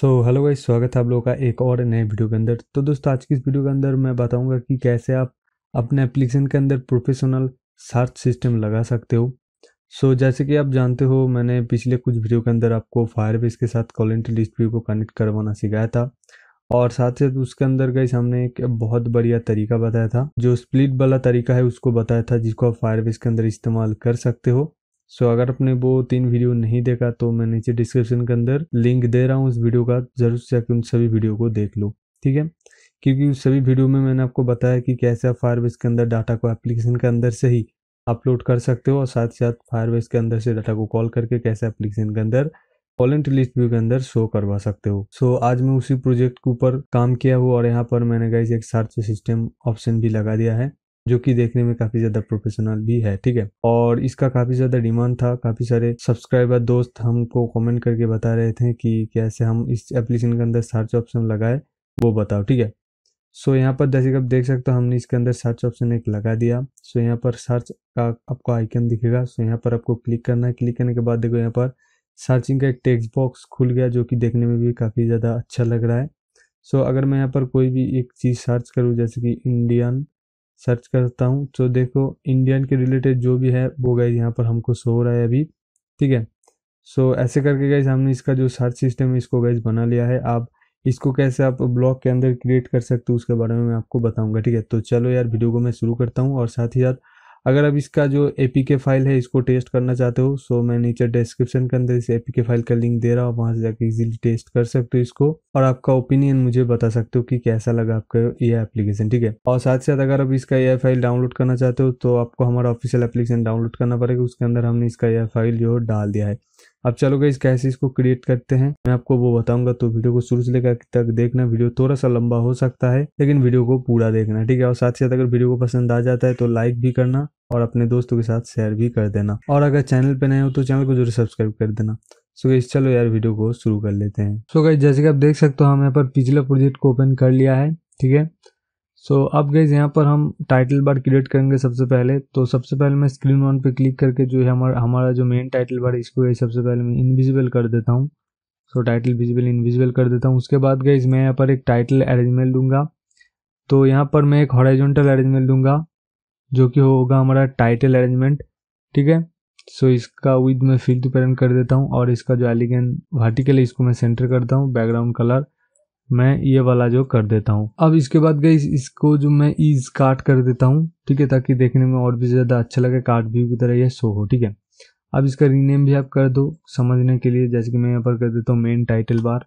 So hello guys स्वागत है आप लोगों का एक और नए वीडियो के अंदर तो दोस्तों आज की इस वीडियो के अंदर मैं बताऊंगा कि कैसे आप अपने एप्लीकेशन के अंदर प्रोफेशनल सर्च सिस्टम लगा सकते हो सो so, जैसे कि आप जानते हो मैंने पिछले कुछ वीडियो के अंदर आपको फायरबेस के साथ कॉलेंट लिस्ट व्यू को कनेक्ट करवाना सिखाया था और साथ साथ उसके अंदर गई हमने एक बहुत बढ़िया तरीका बताया था जो स्प्लिट वाला तरीका है उसको बताया था जिसको आप फायरबेस के अंदर इस्तेमाल कर सकते हो सो so, अगर आपने वो तीन वीडियो नहीं देखा तो मैं नीचे डिस्क्रिप्शन के अंदर लिंक दे रहा हूँ उस वीडियो का जरूर से जाकर उन सभी वीडियो को देख लो ठीक है क्योंकि उस सभी वीडियो में मैंने आपको बताया कि कैसे आप फायरबेस के अंदर डाटा को एप्लीकेशन के अंदर से ही अपलोड कर सकते हो और साथ ही साथ फायरबेस के अंदर से डाटा को कॉल करके कैसे एप्लीकेशन के अंदर पॉलेंट लिस्ट व्यू के अंदर शो करवा सकते हो सो so, आज मैं उसी प्रोजेक्ट के ऊपर काम किया हूँ और यहाँ पर मैंने गाइज एक सर्च सिस्टम ऑप्शन भी लगा दिया है जो कि देखने में काफी ज्यादा प्रोफेशनल भी है ठीक है और इसका काफी ज्यादा डिमांड था काफी सारे सब्सक्राइबर दोस्त हमको कमेंट करके बता रहे थे कि कैसे हम इस एप्लीकेशन के अंदर सर्च ऑप्शन लगाए वो बताओ ठीक है सो यहाँ पर जैसे आप देख सकते हो हमने इसके अंदर सर्च ऑप्शन एक लगा दिया सो यहाँ पर सर्च का आपको आइकन दिखेगा सो यहाँ पर आपको क्लिक करना है क्लिक करने के बाद देखो यहाँ पर सर्चिंग का एक टेक्स्ट बॉक्स खुल गया जो कि देखने में भी काफ़ी ज़्यादा अच्छा लग रहा है सो so, अगर मैं यहाँ पर कोई भी एक चीज़ सर्च करूँ जैसे कि इंडियन सर्च करता हूँ तो देखो इंडियन के रिलेटेड जो भी है वो गाइज यहाँ पर हमको सो हो रहा है अभी ठीक है सो so, ऐसे करके गाइज हमने इसका जो सर्च सिस्टम है इसको गाइज बना लिया है आप इसको कैसे आप ब्लॉग के अंदर क्रिएट कर सकते हो उसके बारे में मैं आपको बताऊंगा ठीक है तो चलो यार वीडियो को मैं शुरू करता हूँ और साथ ही साथ अगर आप इसका जो ए फाइल है इसको टेस्ट करना चाहते हो सो मैं नीचे डिस्क्रिप्शन के अंदर इस ए फाइल का लिंक दे रहा हूँ वहाँ से जाके इजीली टेस्ट कर सकते हो इसको और आपका ओपिनियन मुझे बता सकते हो कि कैसा लगा आपका ये एप्लीकेशन ठीक है और साथ साथ अगर आप इसका ए फाइल डाउनलोड करना चाहते हो तो आपको हमारा ऑफिशियल एप्लीकेशन डाउनलोड करना पड़ेगा उसके अंदर हमने इसका ए फाइल जो डाल दिया है अब चलो गाइस कैसे इसको क्रिएट करते हैं मैं आपको वो बताऊंगा तो वीडियो को शुरू से लेकर तक देखना वीडियो थोड़ा सा लंबा हो सकता है लेकिन वीडियो को पूरा देखना ठीक है और साथ ही साथ अगर वीडियो को पसंद आ जाता है तो लाइक भी करना और अपने दोस्तों के साथ शेयर भी कर देना और अगर चैनल पर नए हो तो चैनल को जरूर सब्सक्राइब कर देना सो गई चलो यार वीडियो को शुरू कर लेते हैं सो गई जैसे कि आप देख सकते हो हम यहाँ पर पिछला प्रोजेक्ट को ओपन कर लिया है ठीक है सो so, अब गैज़ यहाँ पर हम टाइटल बार क्रिएट करेंगे सबसे पहले तो सबसे पहले मैं स्क्रीन वन पे क्लिक करके जो है हमारा हमारा जो मेन टाइटल बार इसको सबसे पहले मैं इनविजिबल कर देता हूँ सो टाइटल विजिबल इनविजिबल कर देता हूँ उसके बाद गैज़ मैं यहाँ पर एक टाइटल अरेंजमेंट दूंगा तो यहाँ पर मैं एक हॉराइजेंटल अरेंजमेंट दूंगा जो कि होगा हमारा टाइटल अरेंजमेंट ठीक है सो इसका विद मैं फील्ड पेरेंट कर देता हूँ और इसका जो एलिगेंट वर्टिकल है इसको मैं सेंटर करता हूँ बैकग्राउंड कलर मैं ये वाला जो कर देता हूँ अब इसके बाद गई इसको जो मैं ईज काट कर देता हूँ ठीक है ताकि देखने में और भी ज़्यादा अच्छा लगे काट व्यू की तरह यह शो हो ठीक है अब इसका रीनेम भी आप कर दो समझने के लिए जैसे कि मैं यहाँ पर कर देता हूँ मेन टाइटल बार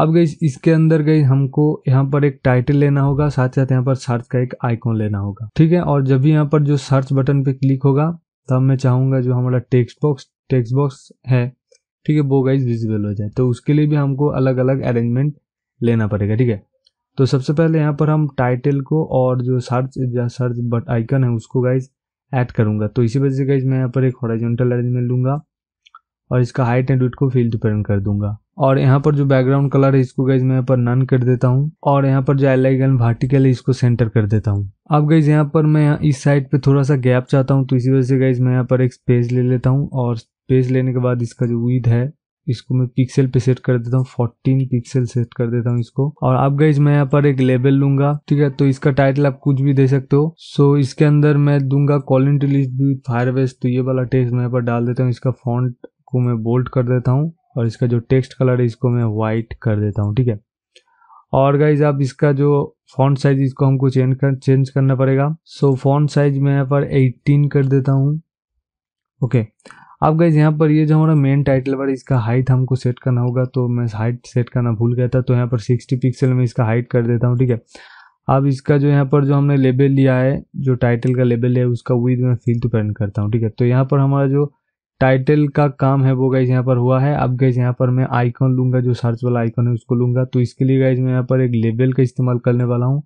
अब गई इसके अंदर गई हमको यहाँ पर एक टाइटल लेना होगा साथ साथ यहाँ पर सर्च का एक आइकॉन लेना होगा ठीक है और जब भी यहाँ पर जो सर्च बटन पे क्लिक होगा तब मैं चाहूँगा जो हमारा टेक्स्ट बॉक्स टेक्स्ट बॉक्स है ठीक है वो गाइज विजिबल हो जाए तो उसके लिए भी हमको अलग अलग अरेंजमेंट लेना पड़ेगा ठीक है तो सबसे पहले यहाँ पर हम टाइटल को और जो सर्च सर्च बट आइकन है उसको गाइज ऐड करूँगा तो इसी वजह से गाइज मैं यहाँ पर एक हॉरिजॉन्टल अरेंजमेंट लूँगा और इसका हाइट एंड वेट को फील्ड पर कर दूंगा और यहाँ पर जो बैकग्राउंड कलर है इसको गाइज मैं यहाँ पर नन कर देता हूँ और यहाँ पर जो एलाइगन वर्टिकल है इसको सेंटर कर देता हूँ अब गाइज यहाँ पर मैं इस साइड पे थोड़ा सा गैप चाहता हूँ तो इसी वजह से गाइज मैं यहाँ पर एक स्पेस ले लेता हूँ और स्पेस लेने के बाद इसका जो विद है इसको मैं पिक्सल पे सेट कर देता हूँ फोर्टीन पिक्सल सेट कर देता हूँ इसको और अब गाइज मैं यहाँ पर एक लेबल लूंगा ठीक है तो इसका टाइटल आप कुछ भी दे सकते हो सो so, इसके अंदर मैं दूंगा calling to list with fire तो ये वाला टेक्स्ट मैं यहाँ पर डाल देता हूँ इसका फॉन्ट को मैं बोल्ड कर देता हूँ और इसका जो टेक्स्ट कलर है इसको मैं व्हाइट कर देता हूँ ठीक है और गाइज आप इसका जो फॉन्ट साइज इसको हमको चेंज कर चेंज करना पड़ेगा सो फॉन्ट साइज मैं यहाँ पर 18 कर देता हूँ ओके okay. अब गाइज यहाँ पर ये जो हमारा मेन टाइटल बार इसका हाइट हमको सेट करना होगा तो मैं हाइट सेट करना भूल गया था तो यहाँ पर सिक्सटी पिक्सल में इसका हाइट कर देता हूँ ठीक है अब इसका जो यहाँ पर जो हमने लेबल लिया है जो टाइटल का लेबल है उसका विद में फील तो पेंट करता हूँ ठीक है तो यहाँ पर हमारा जो टाइटल का काम है वो गाइज यहाँ पर हुआ है अब गाइज यहाँ पर मैं आइकॉन लूँगा जो सर्च वाला आइकॉन है उसको लूंगा तो इसके लिए गाइज मैं यहाँ पर एक लेबल का इस्तेमाल करने वाला हूँ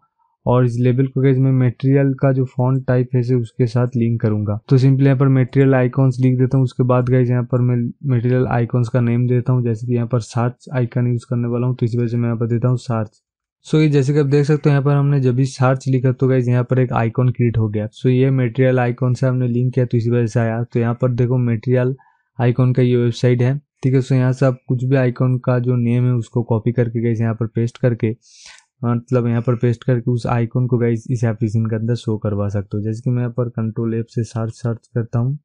और इस लेबल को गैस मैं मेटेरियल का जो फॉन्ट टाइप है उसके साथ लिंक करूंगा तो सिंपली यहाँ पर मेटेरियल आइकॉन्स लिख देता हूँ उसके बाद गैस यहाँ पर मैं मेटेरियल आइकॉन्स का नेम देता हूँ जैसे कि यहाँ पर सार्च आइकन यूज़ करने वाला हूँ तो इस वजह से मैं यहाँ पर देता हूँ सार्च सो ये जैसे कि आप देख सकते हो यहाँ पर हमने जब भी सार्च लिखा तो गैस यहाँ पर एक आइकॉन क्रिएट हो गया सो ये मेटेरियल आइकॉन से हमने लिंक किया तो इसी वजह से आया तो यहाँ पर देखो मेटेरियल आइकॉन का ये वेबसाइट है ठीक है सो यहाँ से आप कुछ भी आइकॉन का जो नेम है उसको कॉपी करके गए यहाँ पर पेस्ट करके मतलब यहाँ पर पेस्ट करके उस आइकॉन को गाइज इस एप्लीकेशन के अंदर शो करवा सकते हो जैसे कि मैं यहाँ पर कंट्रोल एप से सर्च सर्च करता हूँ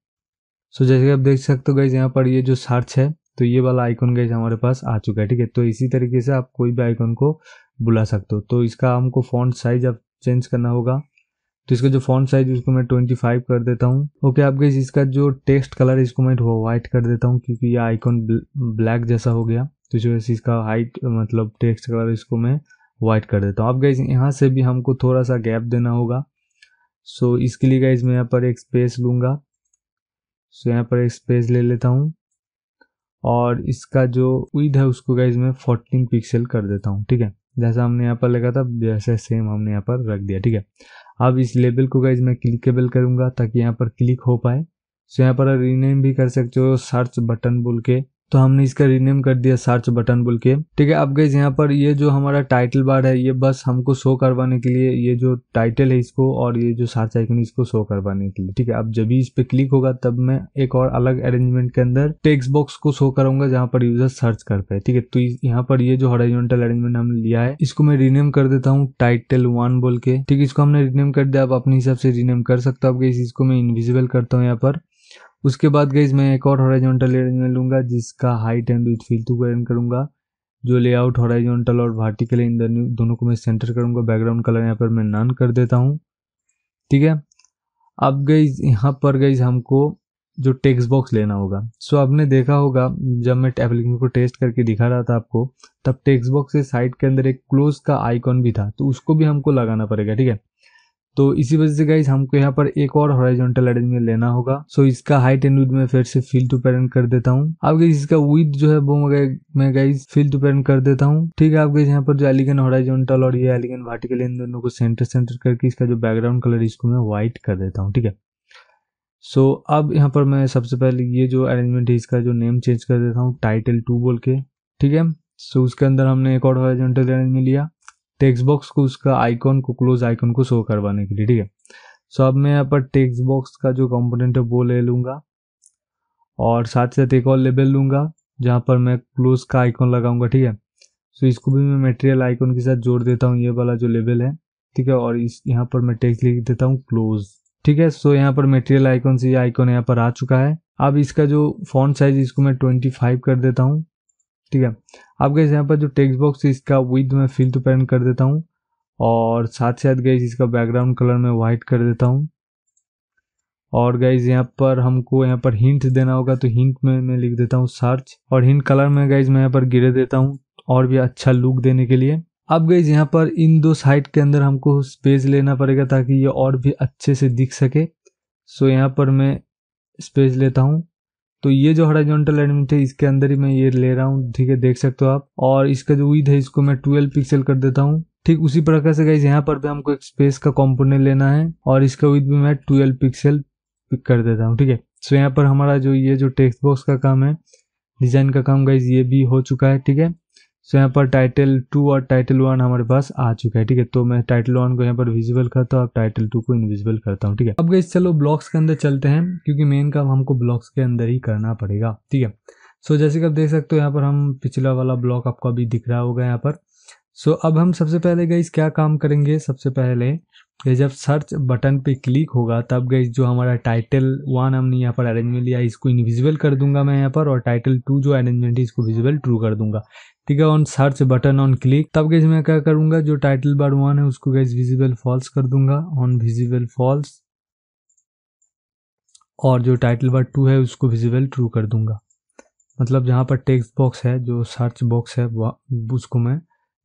सो जैसे कि आप देख सकते हो गाइज यहाँ पर ये जो सर्च है तो ये वाला आइकॉन गाइज हमारे पास आ चुका है ठीक है तो इसी तरीके से आप कोई भी आइकॉन को बुला सकते हो तो इसका हमको फॉन्ट साइज अब चेंज करना होगा तो इसका जो फॉन्ट साइज उसको मैं ट्वेंटी फाइव कर देता हूँ ओके आप गई इसका जो टेक्स्ट कलर इसको मैं व्हाइट कर देता हूँ क्योंकि ये आइकॉन ब्लैक जैसा हो गया तो इस वजह से इसका हाइट मतलब टेक्स्ट कलर इसको मैं वाइट कर देता तो हूँ आप गाइज यहाँ से भी हमको थोड़ा सा गैप देना होगा सो so, इसके लिए गाइज मैं यहाँ पर एक स्पेस लूँगा सो so, यहाँ पर एक स्पेस ले लेता हूँ और इसका जो उद है उसको गाइज मैं फोर्टीन पिक्सल कर देता हूँ ठीक है जैसा हमने यहाँ पर लगा था वैसे सेम हमने यहाँ पर रख दिया ठीक है अब इस लेबल को गाइज मैं क्लिकेबल करूँगा ताकि यहाँ पर क्लिक हो पाए सो यहाँ पर रीनेम भी कर सकते हो सर्च बटन बोल के तो हमने इसका रिनेम कर दिया सर्च बटन बोल के ठीक है अब गई यहाँ पर ये जो हमारा टाइटल बार है ये बस हमको शो करवाने के लिए ये जो टाइटल है इसको और ये जो सर्च आइकन इसको शो करवाने के लिए ठीक है अब जब भी इस पे क्लिक होगा तब मैं एक और अलग अरेंजमेंट के अंदर टेक्स्ट बॉक्स को शो करूंगा जहाँ पर यूजर सर्च कर पाए ठीक है तो यहाँ पर ये जो हॉरिजॉन्टल अरेंजमेंट हमने लिया है इसको मैं रिनेम कर देता हूँ टाइटल वन बोल के ठीक है इसको हमने रिनेम कर दिया आप अपने हिसाब से रिनेम कर सकते हो आप इस इसको मैं इनविजिबल करता हूँ यहाँ पर उसके बाद गई मैं एक और हॉराइजोंटल लेयर लूँगा जिसका height and with fill to can करूँगा जो लेआउट हॉराइजोंटल और वर्टिकल इन दोनों को मैं सेंटर करूँगा बैकग्राउंड कलर यहाँ पर मैं नन कर देता हूँ ठीक है अब गई यहाँ पर गई हमको जो टेक्स्ट बॉक्स लेना होगा सो so, आपने देखा होगा जब मैं एप्लीकेशन को टेस्ट करके दिखा रहा था आपको तब टेक्स्ट बॉक्स के साइड के अंदर एक क्लोज का आइकॉन भी था तो उसको भी हमको लगाना पड़ेगा ठीक है तो इसी वजह से गाइज हमको यहाँ पर एक और हॉराइजोंटल अरेंजमेंट लेना होगा सो इसका हाइट एंड विद में फिर से फिल टू पैरेंट कर देता हूँ आप गई इसका विद जो है वो मैं गाइज फिल टू पैरेंट कर देता हूँ ठीक है आप गई यहाँ पर जो एलिगन हॉराइजोंटल और ये एलिगन वर्टिकल इन दोनों को सेंटर सेंटर करके इसका जो बैकग्राउंड कलर इसको मैं व्हाइट कर देता हूँ ठीक है सो so, अब यहाँ पर मैं सबसे पहले ये जो अरेंजमेंट है इसका जो नेम चेंज कर देता हूँ टाइटल टू बोल के ठीक है सो so, उसके अंदर हमने एक और हॉराइजोंटल अरेंजमेंट लिया टेक्स्ट बॉक्स को उसका आइकॉन को क्लोज आइकॉन को शो करवाने के लिए ठीक है सो अब मैं यहाँ पर टेक्स्ट बॉक्स का जो कंपोनेंट है वो ले लूँगा और साथ साथ एक और लेबल लूँगा जहाँ पर मैं क्लोज का आइकॉन लगाऊंगा ठीक है सो इसको भी मैं मटेरियल आइकॉन के साथ जोड़ देता हूँ ये वाला जो लेबल है ठीक है और इस यहाँ पर मैं टेक्स्ट लिख देता हूँ क्लोज ठीक है सो यहाँ पर मटेरियल आइकॉन से ये आइकॉन यहाँ पर आ चुका है अब इसका जो फॉन्ट साइज इसको मैं ट्वेंटी फाइव कर देता हूँ ठीक है आप गए यहाँ पर जो टेक्स्ट बॉक्स इसका विद में फिल टू पैरेंट कर देता हूँ और साथ साथ गए इसका बैकग्राउंड कलर में वाइट कर देता हूँ और गाइज यहाँ पर हमको यहाँ पर हिंट देना होगा तो हिंट में मैं लिख देता हूँ सर्च और हिंट कलर में गाइज मैं यहाँ पर गिरे देता हूँ और भी अच्छा लुक देने के लिए अब गाइज यहाँ पर इन दो साइड के अंदर हमको स्पेस लेना पड़ेगा ताकि ये और भी अच्छे से दिख सके सो यहाँ पर मैं स्पेस लेता हूँ तो ये जो हॉराइजॉन्टल एडमिट है इसके अंदर ही मैं ये ले रहा हूँ ठीक है देख सकते हो आप और इसका जो विद है इसको मैं ट्वेल्व पिक्सल कर देता हूँ ठीक उसी प्रकार से गाइज यहाँ पर भी हमको एक स्पेस का कॉम्पोनेंट लेना है और इसका विद भी मैं ट्वेल्व पिक्सल पिक कर देता हूँ ठीक है सो यहाँ पर हमारा जो ये जो टेक्स्ट बॉक्स का काम है डिजाइन का काम गाइज ये भी हो चुका है ठीक है सो यहाँ पर टाइटल टू और टाइटल वन हमारे पास आ चुका है ठीक है तो मैं टाइटल वन को यहाँ पर विजिबल करता हूँ और टाइटल टू को इनविजिबल करता हूँ ठीक है अब गई चलो ब्लॉक्स के अंदर चलते हैं क्योंकि मेन काम हमको ब्लॉक्स के अंदर ही करना पड़ेगा ठीक है सो जैसे कि आप देख सकते हो यहाँ पर हम पिछला वाला ब्लॉक आपको अभी दिख रहा होगा यहाँ पर सो अब हम सबसे पहले गई क्या काम करेंगे सबसे पहले ये जब सर्च बटन पे क्लिक होगा तब गई जो हमारा टाइटल वन हमने यहाँ पर अरेंजमेंट लिया इसको इनविजिबल कर दूंगा मैं यहाँ पर और टाइटल टू जो अरेंजमेंट है इसको विजिबल ट्रू कर दूंगा ठीक है on search button on click तब गैस मैं क्या करूंगा जो टाइटल बार वन है उसको गैस विजिबल फॉल्स कर दूंगा ऑन विजिबल फॉल्स और जो टाइटल बार टू है उसको विजिबल ट्रू कर दूंगा मतलब जहाँ पर टेक्स्ट बॉक्स है जो सर्च बॉक्स है उसको मैं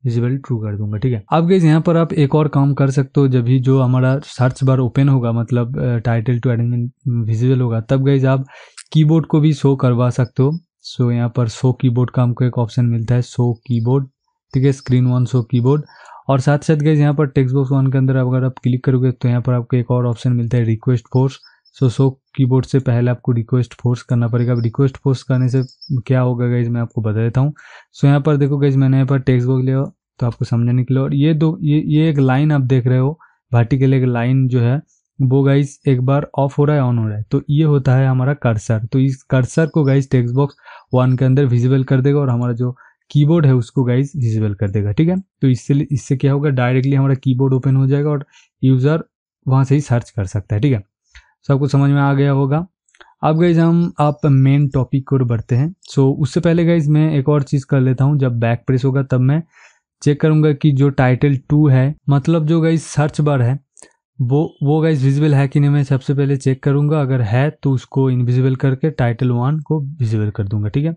विजिबल ट्रू कर दूंगा ठीक है अब गैस यहाँ पर आप एक और काम कर सकते हो जब भी जो हमारा सर्च बार ओपन होगा मतलब टाइटल टू एडमिन विजिबल होगा तब गैस आप कीबोर्ड को भी शो करवा सकते हो सो यहाँ पर शो कीबोर्ड का हमको एक ऑप्शन मिलता है शो कीबोर्ड ठीक है स्क्रीन वन शो कीबोर्ड और साथ साथ गए यहाँ पर टेक्स्ट बॉक्स वन के अंदर अगर आप क्लिक करोगे तो यहाँ पर आपको एक और ऑप्शन मिलता है request force so show keyboard से पहले आपको रिक्वेस्ट फोर्स करना पड़ेगा अब रिक्वेस्ट फोर्स करने से क्या होगा गाइज मैं आपको बता देता हूँ सो यहाँ पर देखो गाइज मैंने यहाँ पर टेक्स्ट बॉक्स लिया तो आपको समझने के लिए और ये दो ये ये एक लाइन आप देख रहे हो भाटी के लिए एक लाइन जो है वो गाइस एक बार ऑफ हो रहा है ऑन हो रहा है तो ये होता है हमारा कर्सर तो इस कर्सर को गाइस टेक्स्ट बॉक्स वन के अंदर विजिबल कर देगा और हमारा जो कीबोर्ड है उसको गाइज विजिबल कर देगा ठीक है तो इससे इससे क्या होगा डायरेक्टली हमारा कीबोर्ड ओपन हो जाएगा और यूज़र वहाँ से ही सर्च कर सकता है ठीक है सब तो कुछ समझ में आ गया होगा अब गाइज हम आप मेन टॉपिक को बढ़ते हैं सो उससे पहले गाइज मैं एक और चीज़ कर लेता हूँ जब बैक प्रेस होगा तब मैं चेक करूँगा कि जो टाइटल टू है मतलब जो गाइज सर्च बार है वो वो गाइज विजिबल है कि नहीं मैं सबसे पहले चेक करूँगा अगर है तो उसको इनविजिबल करके टाइटल वन को विजिबल कर दूंगा ठीक है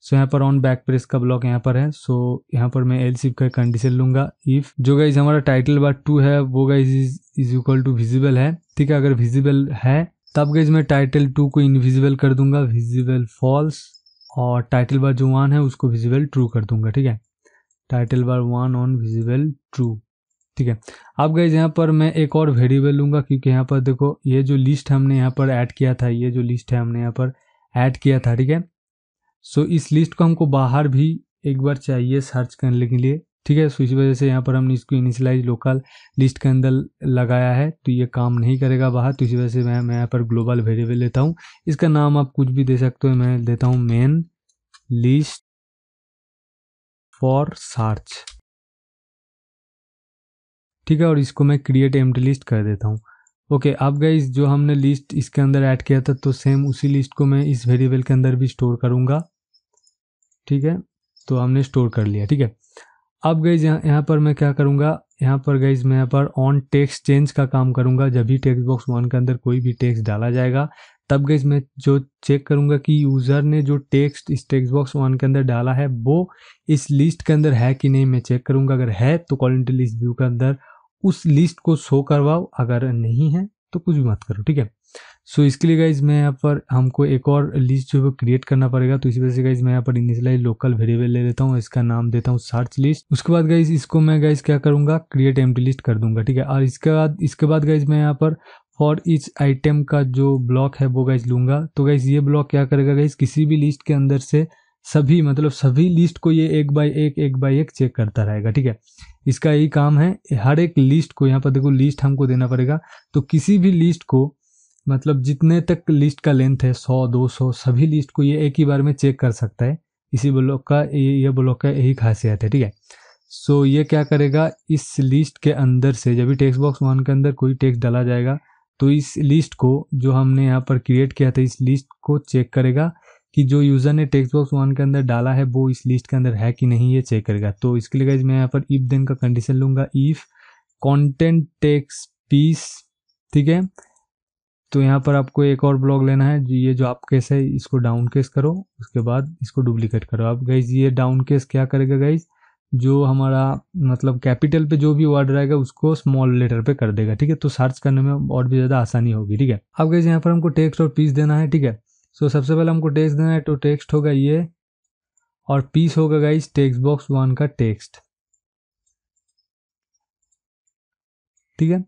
सो यहाँ पर ऑन बैक प्रेस का ब्लॉक यहाँ पर है सो यहाँ पर मैं एल सीप का कंडीशन लूंगा इफ जो गाइज हमारा टाइटल बार टू है वो guys is is equal to visible है ठीक है अगर विजिबल है तब गाइज मैं टाइटल टू को इनविजिबल कर दूंगा विजिबल फॉल्स और टाइटल बार जो वन है उसको विजिबल ट्रू कर दूंगा ठीक है title bar one on visible true ठीक है आप गए यहाँ पर मैं एक और वेरिएबल लूँगा क्योंकि यहाँ पर देखो ये जो लिस्ट हमने यहाँ पर ऐड किया था ये जो लिस्ट है हमने यहाँ पर ऐड किया था ठीक है सो इस लिस्ट को हमको बाहर भी एक बार चाहिए सर्च करने के लिए ठीक है सो इस वजह से यहाँ पर हमने इसको इनिशलाइज लोकल लिस्ट के अंदर लगाया है तो ये काम नहीं करेगा बाहर तो इसी वजह से मैं मैं यहाँ पर ग्लोबल वेरिएबल लेता हूँ इसका नाम आप कुछ भी दे सकते हो मैं देता हूँ मेन लिस्ट फॉर सर्च ठीक है और इसको मैं क्रिएट एम लिस्ट कर देता हूँ ओके okay, अब गाइज जो हमने लिस्ट इसके अंदर ऐड किया था तो सेम उसी लिस्ट को मैं इस वेरिएबल के अंदर भी स्टोर करूँगा ठीक है तो हमने स्टोर कर लिया ठीक है अब गई यहाँ यहाँ पर मैं क्या करूँगा यहाँ पर गई मैं यहाँ पर ऑन टेक्स्ट चेंज का काम करूँगा जब भी टेक्स्ट बॉक्स वन के अंदर कोई भी टेक्स्ट डाला जाएगा तब गई मैं जो चेक करूँगा कि यूज़र ने जो टेक्स्ट इस टेक्स्ट बॉक्स वन के अंदर डाला है वो इस लिस्ट के अंदर है कि नहीं मैं चेक करूँगा अगर है तो क्वालिटी लिस्ट व्यू के अंदर उस लिस्ट को शो करवाओ अगर नहीं है तो कुछ भी मत करो ठीक है सो इसके लिए गाइज मैं यहाँ पर हमको एक और लिस्ट जो है क्रिएट करना पड़ेगा तो इसी वजह से गाइज मैं यहाँ पर इनिशियलाइज लोकल वेरिएबल ले लेता हूँ इसका नाम देता हूँ सर्च लिस्ट उसके बाद गाइज इसको मैं गाइज क्या करूँगा क्रिएट एम्प्टी लिस्ट कर दूंगा ठीक है और इसके बाद इसके बाद गाइज मैं यहाँ पर फॉर इच आइटम का जो ब्लॉक है वो गाइज लूंगा तो गाइज ये ब्लॉक क्या करेगा गाइज किसी भी लिस्ट के अंदर से सभी मतलब सभी लिस्ट को ये एक बाई एक एक बाई एक चेक करता रहेगा ठीक है इसका यही काम है हर एक लिस्ट को यहाँ पर देखो लिस्ट हमको देना पड़ेगा तो किसी भी लिस्ट को मतलब जितने तक लिस्ट का लेंथ है सौ दो सौ सभी लिस्ट को ये एक ही बार में चेक कर सकता है इसी ब्लॉक का ये ये ब्लॉक का यही खासियत है ठीक है सो ये क्या करेगा इस लिस्ट के अंदर से जब भी टेक्स्ट बॉक्स वन के अंदर कोई टेक्स्ट डाला जाएगा तो इस लिस्ट को जो हमने यहाँ पर क्रिएट किया था इस लिस्ट को चेक करेगा कि जो यूज़र ने टेक्स्ट बॉक्स वन के अंदर डाला है वो इस लिस्ट के अंदर है कि नहीं ये चेक करेगा तो इसके लिए गाइज मैं यहाँ पर इफ देन का कंडीशन लूँगा इफ़ कॉन्टेंट टेक्स पीस ठीक है तो यहाँ पर आपको एक और ब्लॉग लेना है ये जो आप केस है इसको डाउन केस करो उसके बाद इसको डुप्लीकेट करो आप गाइज ये डाउन केस क्या करेगा गाइज जो हमारा मतलब कैपिटल पे जो भी वर्ड रहेगा उसको स्मॉल लेटर पे कर देगा ठीक है तो सर्च करने में और भी ज़्यादा आसानी होगी ठीक है अब गाइज यहाँ पर हमको टेक्स्ट और पीस देना है ठीक है सो so, सबसे पहले हमको टेक्स्ट देना है तो टेक्स्ट होगा ये और पीस होगा गाइस टेक्स्ट बॉक्स वन का टेक्स्ट ठीक है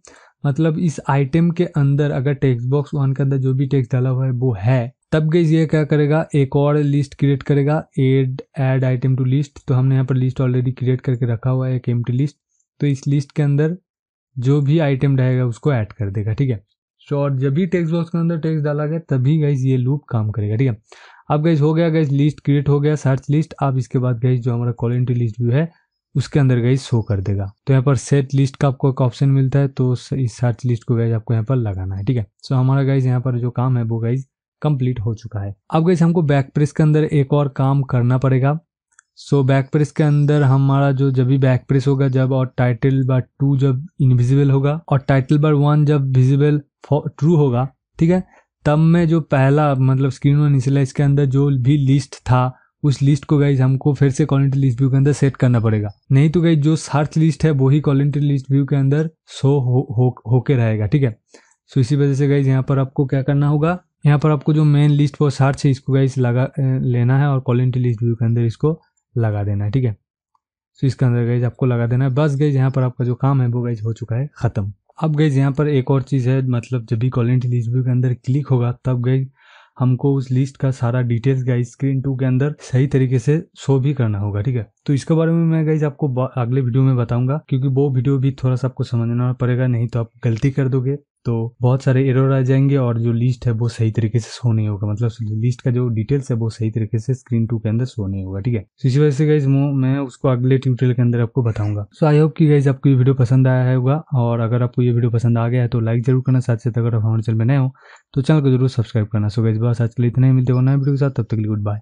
मतलब इस आइटम के अंदर अगर टेक्स्ट बॉक्स वन के अंदर जो भी टेक्स्ट डाला हुआ है वो है तब गई ये क्या करेगा एक और लिस्ट क्रिएट करेगा add add item to list तो हमने यहाँ पर लिस्ट ऑलरेडी क्रिएट करके रखा हुआ है एक एम लिस्ट तो इस लिस्ट के अंदर जो भी आइटम रहेगा उसको ऐड कर देगा ठीक है शो और जब भी टेक्स्ट बॉक्स के अंदर टेक्स्ट डाला गया तभी गाइज ये लूप काम करेगा ठीक है अब गाइज हो गया गाइज लिस्ट क्रिएट हो गया सर्च लिस्ट अब इसके बाद गाइज जो हमारा कॉल लिस्ट व्यू है उसके अंदर गाइज शो कर देगा तो यहाँ पर सेट लिस्ट का आपको एक ऑप्शन मिलता है तो इस सर्च लिस्ट को गाइज आपको यहाँ पर लगाना है ठीक है सो हमारा गाइज यहाँ पर जो काम है वो गाइज कंप्लीट हो चुका है अब गाइज हमको बैक प्रेस के अंदर एक और काम करना पड़ेगा सो बैक प्रेस के अंदर हमारा जो जब भी बैक प्रेस होगा जब और टाइटल बार टू जब इनविजिबल होगा और टाइटल बार वन जब विजिबल ट्रू होगा ठीक है तब में जो पहला मतलब स्क्रीन वन इनिशलाइज के अंदर जो भी लिस्ट था उस लिस्ट को गाइज हमको फिर से क्वालिटी लिस्ट व्यू के अंदर सेट करना पड़ेगा नहीं तो गाइज जो सर्च लिस्ट है वही क्वालिटी लिस्ट व्यू के अंदर शो हो, हो, होके रहेगा ठीक है सो इसी वजह से गाइज यहाँ पर आपको क्या करना होगा यहाँ पर आपको जो मेन लिस्ट फॉर सर्च है इसको गाइज लगा लेना है और क्वालिटी लिस्ट व्यू के अंदर इसको लगा देना है ठीक है सो इसके अंदर गैज आपको लगा देना है बस गैज यहाँ पर आपका जो काम है वो गैज हो चुका है ख़त्म अब गैज यहाँ पर एक और चीज़ है मतलब जब भी कॉलेंट लिस्ट व्यू के अंदर क्लिक होगा तब गैज हमको उस लिस्ट का सारा डिटेल्स गाइज स्क्रीन टू के अंदर सही तरीके से शो भी करना होगा ठीक है तो इसके बारे में मैं गाइज आपको अगले वीडियो में बताऊंगा क्योंकि वो वीडियो भी थोड़ा सा आपको समझना पड़ेगा नहीं तो आप गलती कर दोगे तो बहुत सारे एरर आ जाएंगे और जो लिस्ट है वो सही तरीके से शो नहीं होगा मतलब लिस्ट का जो डिटेल्स है वो सही तरीके से स्क्रीन टू के अंदर शो नहीं होगा ठीक है तो इसी वजह से गाइज मैं उसको अगले ट्यूटोरियल के अंदर आपको बताऊंगा सो आई होप कि गाइज आपको ये वीडियो पसंद आया होगा और अगर आपको ये वीडियो पसंद आ गया है तो लाइक जरूर करना साथ साथ अगर आप हमारे चैनल में नए हो तो चैनल को जरूर सब्सक्राइब करना सो गाइज बस आज के लिए इतना ही मिलते हो नए वीडियो के साथ तब तक के लिए गुड बाय